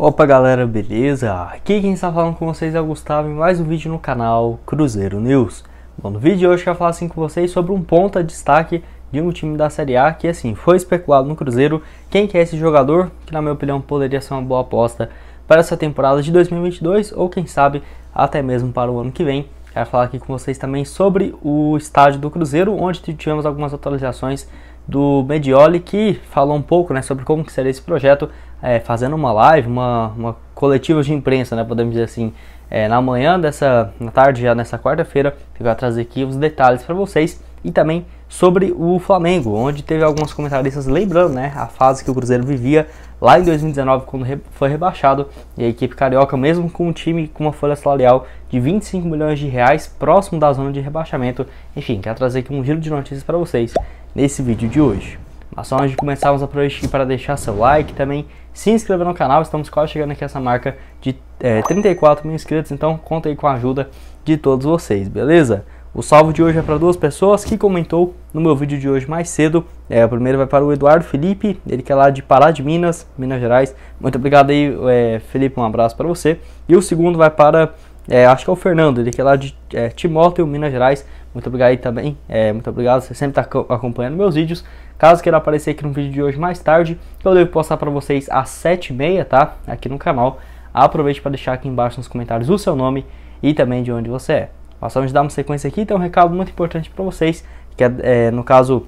Opa galera, beleza? Aqui quem está falando com vocês é o Gustavo em mais um vídeo no canal Cruzeiro News. Bom, no vídeo de hoje eu quero falar assim com vocês sobre um ponta a destaque de um time da Série A que assim, foi especulado no Cruzeiro, quem que é esse jogador, que na minha opinião poderia ser uma boa aposta para essa temporada de 2022 ou quem sabe até mesmo para o ano que vem. Quero falar aqui com vocês também sobre o estádio do Cruzeiro, onde tivemos algumas atualizações do Medioli que falou um pouco né, sobre como que seria esse projeto, é, fazendo uma live, uma, uma coletiva de imprensa, né, podemos dizer assim, é, na manhã dessa, na tarde já nessa quarta-feira, que vai trazer aqui os detalhes para vocês e também sobre o Flamengo, onde teve alguns comentaristas lembrando né, a fase que o Cruzeiro vivia lá em 2019, quando foi rebaixado, e a equipe carioca, mesmo com um time com uma folha salarial de 25 milhões de reais, próximo da zona de rebaixamento. Enfim, quero trazer aqui um giro de notícias para vocês nesse vídeo de hoje. Mas só antes de começarmos a aproveitar para deixar seu like também, se inscrever no canal, estamos quase chegando aqui a essa marca de é, eh, 34 mil inscritos, então conta aí com a ajuda de todos vocês, beleza? O salve de hoje é para duas pessoas que comentou no meu vídeo de hoje mais cedo. É, o primeiro vai para o Eduardo Felipe, ele que é lá de Pará de Minas, Minas Gerais. Muito obrigado aí, é, Felipe, um abraço para você. E o segundo vai para, é, acho que é o Fernando, ele que é lá de é, Timóteo, Minas Gerais. Muito obrigado aí também, é, muito obrigado, você sempre está acompanhando meus vídeos. Caso queira aparecer aqui no vídeo de hoje mais tarde, eu devo postar para vocês às 7h30, tá? Aqui no canal. Aproveite para deixar aqui embaixo nos comentários o seu nome e também de onde você é. Passamos a dar uma sequência aqui, tem então, um recado muito importante para vocês, que é, é no caso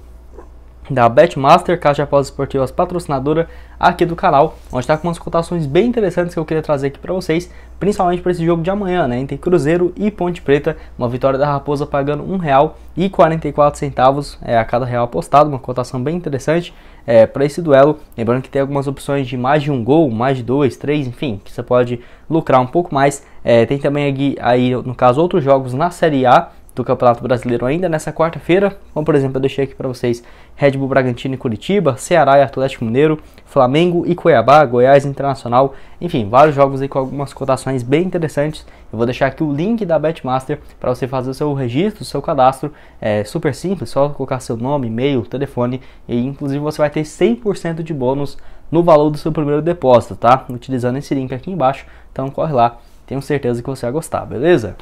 da Betmaster, Caixa Apostas Esportivas patrocinadora aqui do canal, onde está com umas cotações bem interessantes que eu queria trazer aqui para vocês, principalmente para esse jogo de amanhã, né, entre Cruzeiro e Ponte Preta, uma vitória da Raposa pagando R$ 1,44 é, a cada real apostado, uma cotação bem interessante é, para esse duelo, lembrando que tem algumas opções de mais de um gol, mais de dois, três, enfim, que você pode lucrar um pouco mais, é, tem também aqui, aí, no caso, outros jogos na Série A, do Campeonato Brasileiro ainda nessa quarta-feira. Como por exemplo, eu deixei aqui para vocês Red Bull Bragantino e Curitiba, Ceará e Atlético Mineiro, Flamengo e Cuiabá, Goiás Internacional, enfim, vários jogos aí com algumas cotações bem interessantes. Eu vou deixar aqui o link da Betmaster para você fazer o seu registro, o seu cadastro. É super simples, só colocar seu nome, e-mail, telefone e inclusive você vai ter 100% de bônus no valor do seu primeiro depósito, tá? Utilizando esse link aqui embaixo. Então corre lá, tenho certeza que você vai gostar, beleza?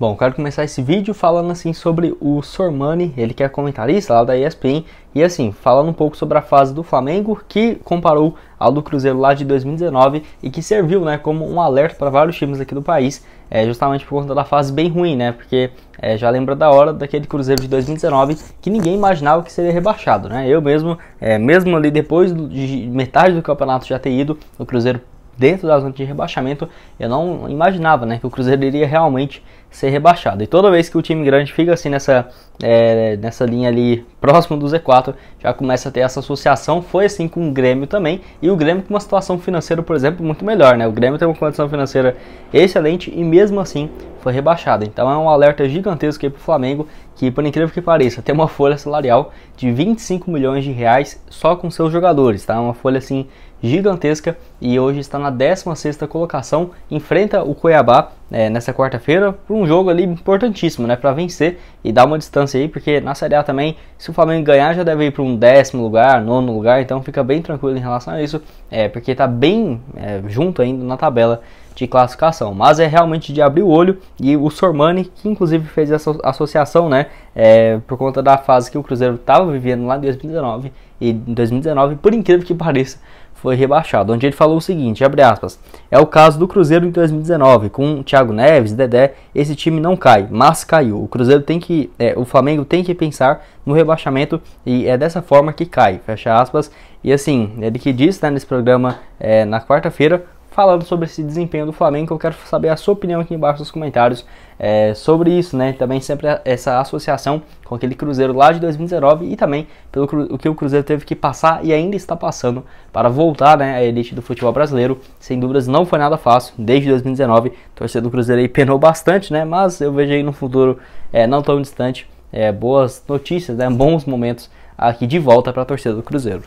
Bom, quero começar esse vídeo falando assim sobre o Sormani, ele que é comentarista lá da ESPN, e assim, falando um pouco sobre a fase do Flamengo, que comparou ao do Cruzeiro lá de 2019 e que serviu né, como um alerta para vários times aqui do país, é, justamente por conta da fase bem ruim, né? Porque é, já lembra da hora daquele Cruzeiro de 2019 que ninguém imaginava que seria rebaixado, né? Eu mesmo, é, mesmo ali depois de metade do campeonato já ter ido, o Cruzeiro dentro da zona de rebaixamento, eu não imaginava né, que o Cruzeiro iria realmente ser rebaixado. E toda vez que o time grande fica assim nessa, é, nessa linha ali próximo do Z4, já começa a ter essa associação. Foi assim com o Grêmio também, e o Grêmio com uma situação financeira, por exemplo, muito melhor. Né? O Grêmio tem uma condição financeira excelente e mesmo assim foi rebaixado. Então é um alerta gigantesco aí para o Flamengo, que por incrível que pareça, tem uma folha salarial de 25 milhões de reais só com seus jogadores, tá? Uma folha assim gigantesca e hoje está na 16ª colocação, enfrenta o Cuiabá é, nessa quarta-feira por um jogo ali importantíssimo, né, para vencer e dar uma distância aí, porque na Série A também, se o Flamengo ganhar, já deve ir para um décimo lugar, nono lugar, então fica bem tranquilo em relação a isso, é, porque está bem é, junto ainda na tabela de classificação. Mas é realmente de abrir o olho e o Sormani, que inclusive fez essa associação, né, é, por conta da fase que o Cruzeiro estava vivendo lá em 2019 e em 2019, por incrível que pareça, foi rebaixado, onde ele falou o seguinte, abre aspas, é o caso do Cruzeiro em 2019, com Thiago Neves, Dedé, esse time não cai, mas caiu. O Cruzeiro tem que, é, o Flamengo tem que pensar no rebaixamento e é dessa forma que cai, fecha aspas. E assim, ele que disse né, nesse programa é, na quarta-feira, falando sobre esse desempenho do Flamengo. Eu quero saber a sua opinião aqui embaixo nos comentários é, sobre isso, né? Também sempre essa associação com aquele Cruzeiro lá de 2019 e também pelo o que o Cruzeiro teve que passar e ainda está passando para voltar né, à elite do futebol brasileiro. Sem dúvidas, não foi nada fácil desde 2019. Torcedor do Cruzeiro aí penou bastante, né? Mas eu vejo aí no futuro é, não tão distante é, boas notícias, né? bons momentos aqui de volta para a torcida do Cruzeiro.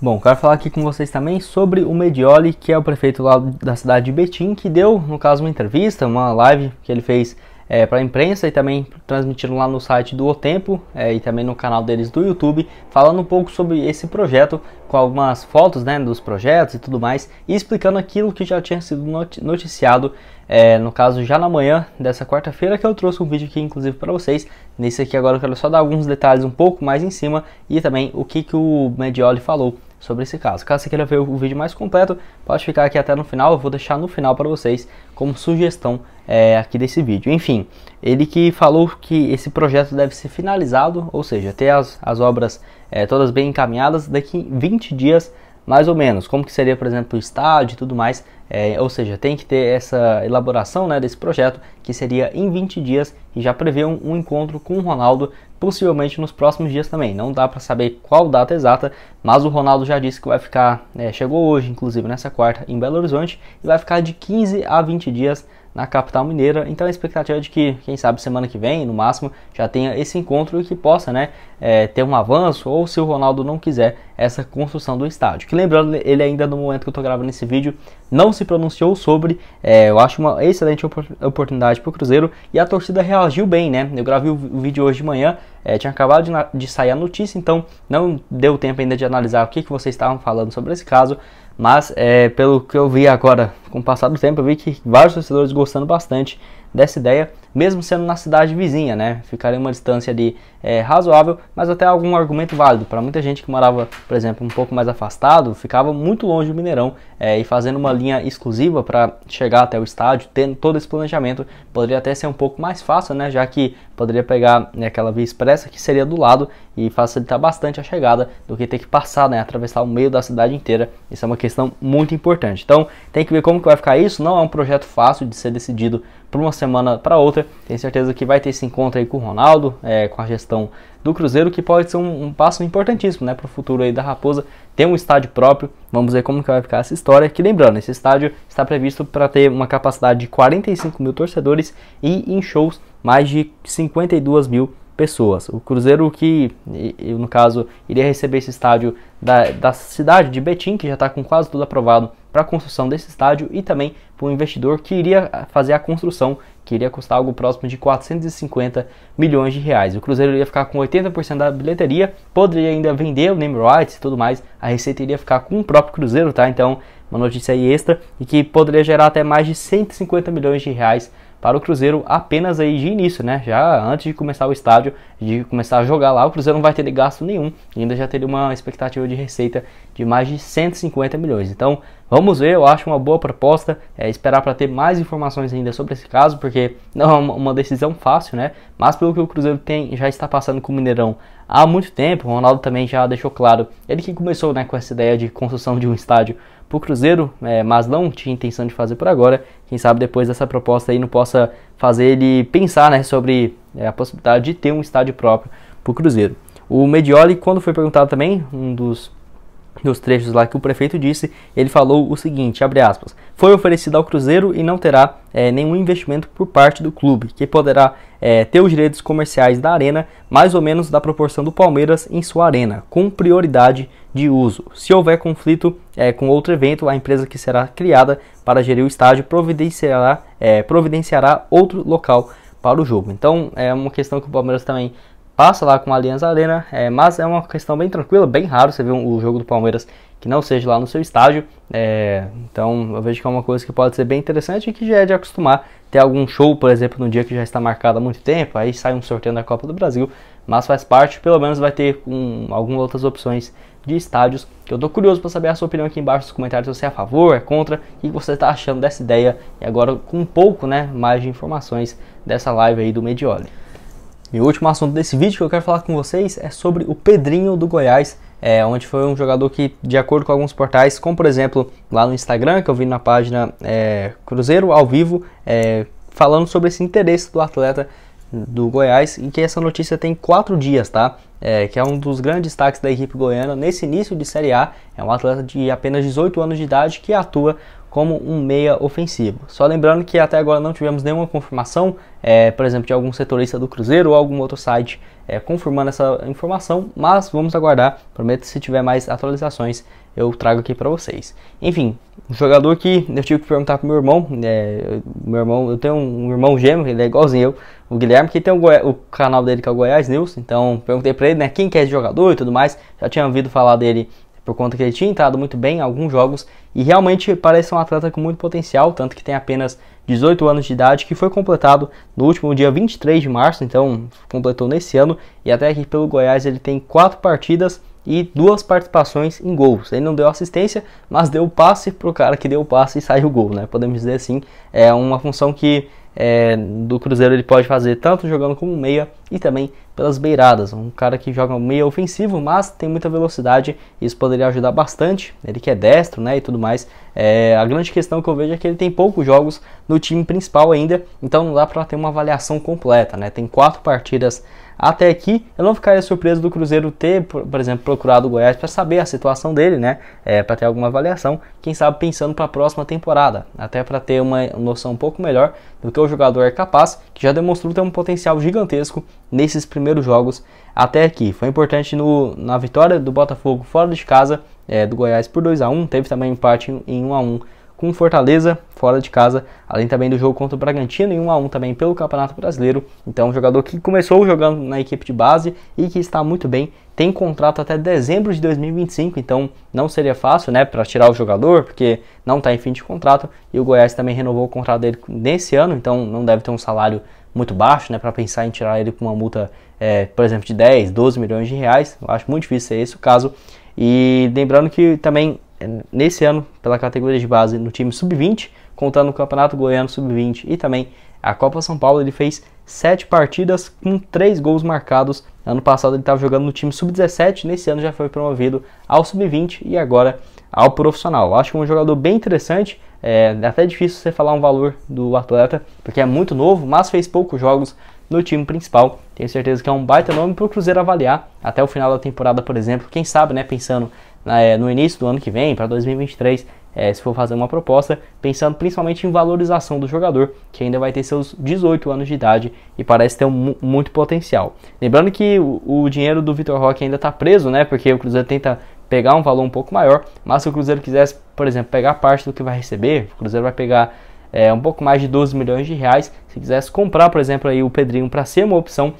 Bom, quero falar aqui com vocês também sobre o Medioli, que é o prefeito lá da cidade de Betim, que deu, no caso, uma entrevista, uma live que ele fez é, para a imprensa e também transmitiram lá no site do O Tempo é, e também no canal deles do YouTube, falando um pouco sobre esse projeto, com algumas fotos né, dos projetos e tudo mais, e explicando aquilo que já tinha sido noticiado, é, no caso já na manhã dessa quarta-feira, que eu trouxe um vídeo aqui inclusive para vocês. Nesse aqui agora eu quero só dar alguns detalhes um pouco mais em cima e também o que, que o Medioli falou sobre esse caso. Caso você queira ver o vídeo mais completo, pode ficar aqui até no final, eu vou deixar no final para vocês como sugestão é, aqui desse vídeo. Enfim, ele que falou que esse projeto deve ser finalizado, ou seja, ter as, as obras é, todas bem encaminhadas daqui 20 dias mais ou menos, como que seria, por exemplo, o estádio e tudo mais, é, ou seja, tem que ter essa elaboração né, desse projeto, que seria em 20 dias, e já prevê um, um encontro com o Ronaldo, possivelmente nos próximos dias também. Não dá para saber qual data exata, mas o Ronaldo já disse que vai ficar, é, chegou hoje, inclusive nessa quarta, em Belo Horizonte, e vai ficar de 15 a 20 dias na capital mineira. Então a expectativa é de que, quem sabe, semana que vem, no máximo, já tenha esse encontro e que possa né, é, ter um avanço, ou se o Ronaldo não quiser, essa construção do estádio. Que lembrando, ele ainda no momento que eu estou gravando esse vídeo, não se pronunciou sobre. É, eu acho uma excelente oportunidade para o Cruzeiro e a torcida reagiu bem, né? Eu gravei o vídeo hoje de manhã, é, tinha acabado de, de sair a notícia, então não deu tempo ainda de analisar o que, que vocês estavam falando sobre esse caso mas é, pelo que eu vi agora, com o passar do tempo, eu vi que vários torcedores gostando bastante dessa ideia mesmo sendo na cidade vizinha, né? Ficaria uma distância ali é, razoável, mas até algum argumento válido. Para muita gente que morava, por exemplo, um pouco mais afastado, ficava muito longe do Mineirão é, e fazendo uma linha exclusiva para chegar até o estádio, tendo todo esse planejamento, poderia até ser um pouco mais fácil, né? Já que poderia pegar né, aquela via expressa que seria do lado e facilitar bastante a chegada do que ter que passar, né? Atravessar o meio da cidade inteira. Isso é uma questão muito importante. Então, tem que ver como que vai ficar isso. Não é um projeto fácil de ser decidido para uma semana para outra. Tenho certeza que vai ter esse encontro aí com o Ronaldo, é, com a gestão do Cruzeiro, que pode ser um, um passo importantíssimo né, para o futuro aí da Raposa ter um estádio próprio. Vamos ver como que vai ficar essa história. Que lembrando, esse estádio está previsto para ter uma capacidade de 45 mil torcedores e em shows mais de 52 mil pessoas. O Cruzeiro que, no caso, iria receber esse estádio da, da cidade de Betim, que já está com quase tudo aprovado para a construção desse estádio e também para um investidor que iria ah, fazer a construção, que iria custar algo próximo de 450 milhões de reais. O Cruzeiro iria ficar com 80% da bilheteria, poderia ainda vender o name rights e tudo mais, a receita iria ficar com o próprio Cruzeiro, tá? Então, uma notícia aí extra e que poderia gerar até mais de 150 milhões de reais para o Cruzeiro apenas aí de início, né? Já antes de começar o estádio, de começar a jogar lá, o Cruzeiro não vai ter gasto nenhum, ainda já teria uma expectativa de receita de mais de 150 milhões. Então, vamos ver, eu acho uma boa proposta, é, esperar para ter mais informações ainda sobre esse caso, porque não é uma decisão fácil, né? Mas pelo que o Cruzeiro tem, já está passando com o Mineirão há muito tempo, o Ronaldo também já deixou claro, ele que começou né, com essa ideia de construção de um estádio para o Cruzeiro, é, mas não tinha intenção de fazer por agora, quem sabe depois dessa proposta aí não possa fazer ele pensar né, sobre é, a possibilidade de ter um estádio próprio para o Cruzeiro. O Medioli, quando foi perguntado também, um dos dos trechos lá que o prefeito disse, ele falou o seguinte, abre aspas, foi oferecido ao Cruzeiro e não terá é, nenhum investimento por parte do clube, que poderá é, ter os direitos comerciais da arena mais ou menos da proporção do Palmeiras em sua arena, com prioridade de uso. Se houver conflito é, com outro evento, a empresa que será criada para gerir o estádio providenciará, providenciará outro local para o jogo. Então é uma questão que o Palmeiras também passa lá com a Alianza Arena, é, mas é uma questão bem tranquila, bem raro você ver um, o jogo do Palmeiras que não seja lá no seu estádio. É, então eu vejo que é uma coisa que pode ser bem interessante e que já é de acostumar. Ter algum show, por exemplo, num dia que já está marcado há muito tempo, aí sai um sorteio da Copa do Brasil, mas faz parte, pelo menos vai ter um, algumas outras opções de estádios. Que eu estou curioso para saber a sua opinião aqui embaixo nos comentários se você é a favor, é contra, e o que você está achando dessa ideia. E agora com um pouco né, mais de informações dessa live aí do Medioli. E o último assunto desse vídeo que eu quero falar com vocês é sobre o Pedrinho do Goiás, é, onde foi um jogador que, de acordo com alguns portais, como por exemplo lá no Instagram, que eu vi na página é, Cruzeiro ao vivo, é, falando sobre esse interesse do atleta do Goiás e que essa notícia tem quatro dias, tá? É, que é um dos grandes destaques da equipe goiana nesse início de Série A. É um atleta de apenas 18 anos de idade que atua como um meia ofensivo. Só lembrando que até agora não tivemos nenhuma confirmação, é, por exemplo, de algum setorista do Cruzeiro ou algum outro site é, confirmando essa informação, mas vamos aguardar. Prometo se tiver mais atualizações eu trago aqui para vocês. Enfim, um jogador que eu tive que perguntar pro meu irmão, é, meu irmão, eu tenho um irmão gêmeo, ele é igualzinho eu, o Guilherme, que tem o, o canal dele que é o Goiás News, então perguntei para ele, né, quem que é esse jogador e tudo mais, já tinha ouvido falar dele por conta que ele tinha entrado muito bem em alguns jogos e realmente parece um atleta com muito potencial, tanto que tem apenas 18 anos de idade, que foi completado no último dia 23 de março, então completou nesse ano, e até aqui pelo Goiás ele tem quatro partidas e duas participações em gols. Ele não deu assistência, mas deu passe para o cara que deu o passe e saiu o gol, né? Podemos dizer assim, é uma função que é, do Cruzeiro ele pode fazer tanto jogando como meia e também pelas beiradas. Um cara que joga meia ofensivo, mas tem muita velocidade, isso poderia ajudar bastante. Ele que é destro né, e tudo mais. É, a grande questão que eu vejo é que ele tem poucos jogos no time principal ainda, então não dá para ter uma avaliação completa. Né? Tem quatro partidas até aqui, eu não ficaria surpreso do Cruzeiro ter, por, por exemplo, procurado o Goiás para saber a situação dele, né? É, para ter alguma avaliação, quem sabe pensando para a próxima temporada, até para ter uma noção um pouco melhor do que o jogador é capaz, que já demonstrou ter um potencial gigantesco nesses primeiros jogos até aqui. Foi importante no, na vitória do Botafogo fora de casa é, do Goiás por 2 a 1 teve também empate em 1 a 1 com Fortaleza fora de casa, além também do jogo contra o Bragantino em 1 a 1 também pelo Campeonato Brasileiro. Então, um jogador que começou jogando na equipe de base e que está muito bem, tem contrato até dezembro de 2025, então não seria fácil, né, para tirar o jogador, porque não está em fim de contrato e o Goiás também renovou o contrato dele nesse ano, então não deve ter um salário muito baixo, né, para pensar em tirar ele com uma multa, é, por exemplo, de 10, 12 milhões de reais. Eu acho muito difícil ser esse o caso. E lembrando que também é, nesse ano pela categoria de base no time sub-20, contando o Campeonato Goiano sub-20 e também a Copa São Paulo, ele fez sete partidas com três gols marcados. Ano passado ele estava jogando no time sub-17, nesse ano já foi promovido ao sub-20 e agora ao profissional. Acho que é um jogador bem interessante, é, é até difícil você falar um valor do atleta, porque é muito novo, mas fez poucos jogos no time principal. Tenho certeza que é um baita nome para o Cruzeiro avaliar até o final da temporada, por exemplo. Quem sabe, né, pensando é, no início do ano que vem, para 2023, é, se for fazer uma proposta, pensando principalmente em valorização do jogador, que ainda vai ter seus 18 anos de idade e parece ter um, muito potencial. Lembrando que o, o dinheiro do Vitor Roque ainda está preso, né? Porque o Cruzeiro tenta pegar um valor um pouco maior, mas se o Cruzeiro quisesse, por exemplo, pegar parte do que vai receber, o Cruzeiro vai pegar é, um pouco mais de 12 milhões de reais. Se quisesse comprar, por exemplo, aí o Pedrinho para ser uma opção,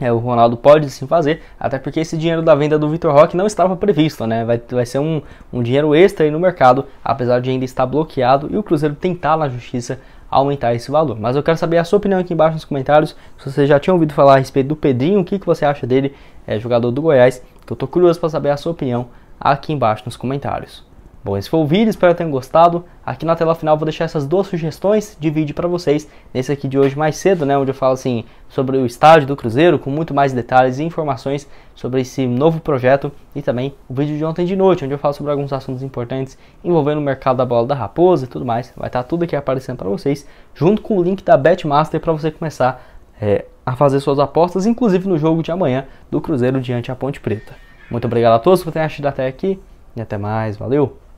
é, o Ronaldo pode sim fazer, até porque esse dinheiro da venda do Vitor Roque não estava previsto, né? Vai, vai ser um, um dinheiro extra aí no mercado, apesar de ainda estar bloqueado e o Cruzeiro tentar na justiça aumentar esse valor. Mas eu quero saber a sua opinião aqui embaixo nos comentários. Se você já tinha ouvido falar a respeito do Pedrinho, o que, que você acha dele, é, jogador do Goiás, que eu tô curioso para saber a sua opinião aqui embaixo nos comentários. Bom, esse foi o vídeo, espero que tenham gostado. Aqui na tela final vou deixar essas duas sugestões de vídeo para vocês. Nesse aqui de hoje mais cedo, né, onde eu falo assim sobre o estádio do Cruzeiro, com muito mais detalhes e informações sobre esse novo projeto. E também o vídeo de ontem de noite, onde eu falo sobre alguns assuntos importantes envolvendo o mercado da bola da Raposa e tudo mais. Vai estar tá tudo aqui aparecendo para vocês, junto com o link da Betmaster para você começar é, a fazer suas apostas, inclusive no jogo de amanhã do Cruzeiro diante a Ponte Preta. Muito obrigado a todos por terem assistido até aqui e até mais. Valeu!